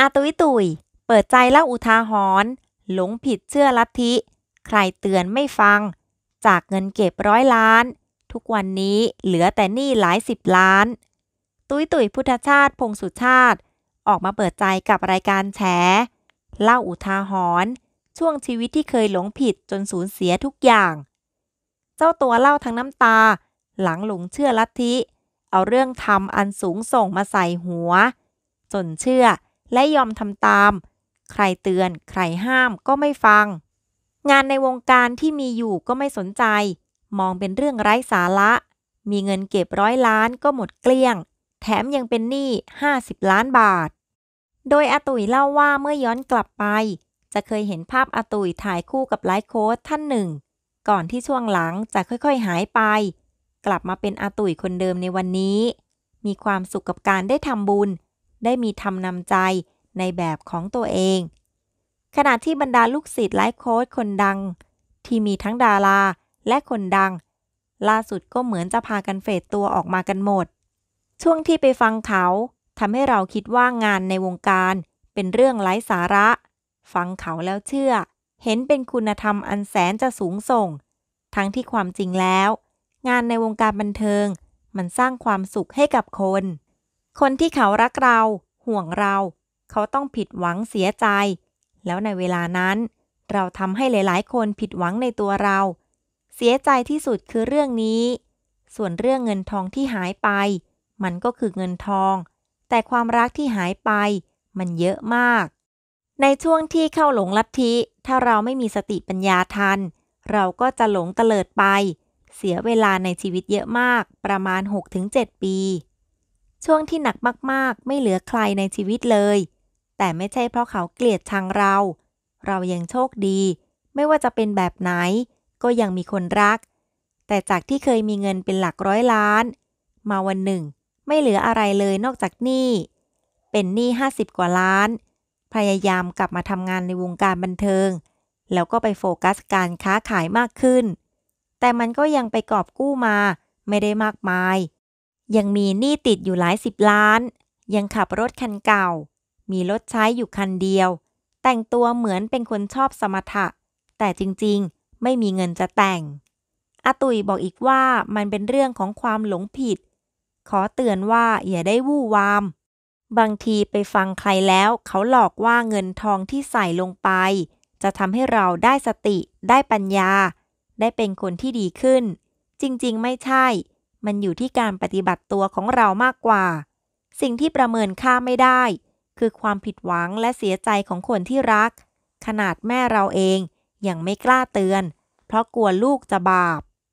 อาตุยตุยเปิดใจเล่าอุทาหรณ์หลงผิดเชื่อลัทธิ ใครเตือนไม่ฟัง จากเงินเก็บร้อยล้าน ทุกวันนี้เหลือแต่นี่หลายสิบล้าน ตุยตุยพุทธชาติพงสุชาติ ออกมาเปิดใจกับรายการแฉ เล่าอุทาหรณ์ช่วงชีวิตที่เคยหลงผิดจนสูญเสียทุกอย่าง เจ้าตัวเล่าทั้งน้ำตา หลังหลงเชื่อลัทธิ เอาเรื่องทำอันสูงส่งมาใส่หัว จนเชื่อและยอมทำตาม ใครเตือนใครห้ามก็ไม่ฟัง งานในวงการที่มีอยู่ก็ไม่สนใจ มองเป็นเรื่องไร้สาระ มีเงินเก็บร้อยล้านก็หมดเกลี้ยง แถมยังเป็นหนี้50 ล้านบาท โดยอาตุยเล่าว่าเมื่อย้อนกลับไป จะเคยเห็นภาพอาตุยถ่ายคู่กับ ไลฟ์โค้ชท่านหนึ่ง ก่อนที่ช่วงหลังจะค่อยๆ หายไป กลับมาเป็นอาตุยคนเดิมในวันนี้ มีความสุขกับการได้ทำบุญได้มีทำนำใจในแบบของตัวเอง ขณะที่บรรดาลูกศิษย์ไลฟ์โค้ชคนดัง ที่มีทั้งดาราและคนดัง ล่าสุดก็เหมือนจะพากันเฟดตัวออกมากันหมด ช่วงที่ไปฟังเขาทำให้เราคิดว่างานในวงการเป็นเรื่องไร้สาระ ฟังเขาแล้วเชื่อ เห็นเป็นคุณธรรมอันแสนจะสูงส่ง ทั้งที่ความจริงแล้ว งานในวงการบันเทิง มันสร้างความสุขให้กับคนคนที่เขารักเรา ห่วงเรา เขาต้องผิดหวังเสียใจ แล้วในเวลานั้น เราทำให้หลาย ๆ คนผิดหวังในตัวเรา เสียใจที่สุดคือเรื่องนี้ ส่วนเรื่องเงินทองที่หายไป มันก็คือเงินทอง แต่ความรักที่หายไปมันเยอะมาก ในช่วงที่เข้าหลงลัทธิถ้าเราไม่มีสติปัญญาทัน เราก็จะหลงเตลิดไป เสียเวลาในชีวิตเยอะมากประมาณ6-7ปีช่วงที่หนักมากๆ ไม่เหลือใครในชีวิตเลย แต่ไม่ใช่เพราะเขาเกลียดชังเรา เรายังโชคดี ไม่ว่าจะเป็นแบบไหน ก็ยังมีคนรัก แต่จากที่เคยมีเงินเป็นหลักร้อยล้าน มาวันหนึ่ง ไม่เหลืออะไรเลยนอกจากหนี้ เป็นหนี้50 กว่าล้าน พยายามกลับมาทำงานในวงการบันเทิง แล้วก็ไปโฟกัสการค้าขายมากขึ้น แต่มันก็ยังไปกอบกู้มาไม่ได้มากมายยังมีหนี้ติดอยู่หลายสิบล้าน ยังขับรถคันเก่า มีรถใช้อยู่คันเดียว แต่งตัวเหมือนเป็นคนชอบสมถะ แต่จริงๆ ไม่มีเงินจะแต่งอาตุยบอกอีกว่ามันเป็นเรื่องของความหลงผิด ขอเตือนว่าอย่าได้วู่วาม บางทีไปฟังใครแล้ว เขาหลอกว่าเงินทองที่ใส่ลงไป จะทำให้เราได้สติ ได้ปัญญา ได้เป็นคนที่ดีขึ้น จริงๆ ไม่ใช่มันอยู่ที่การปฏิบัติตัวของเรามากกว่า สิ่งที่ประเมินค่าไม่ได้ คือความผิดหวังและเสียใจของคนที่รัก ขนาดแม่เราเองยังไม่กล้าเตือน เพราะกลัวลูกจะบาป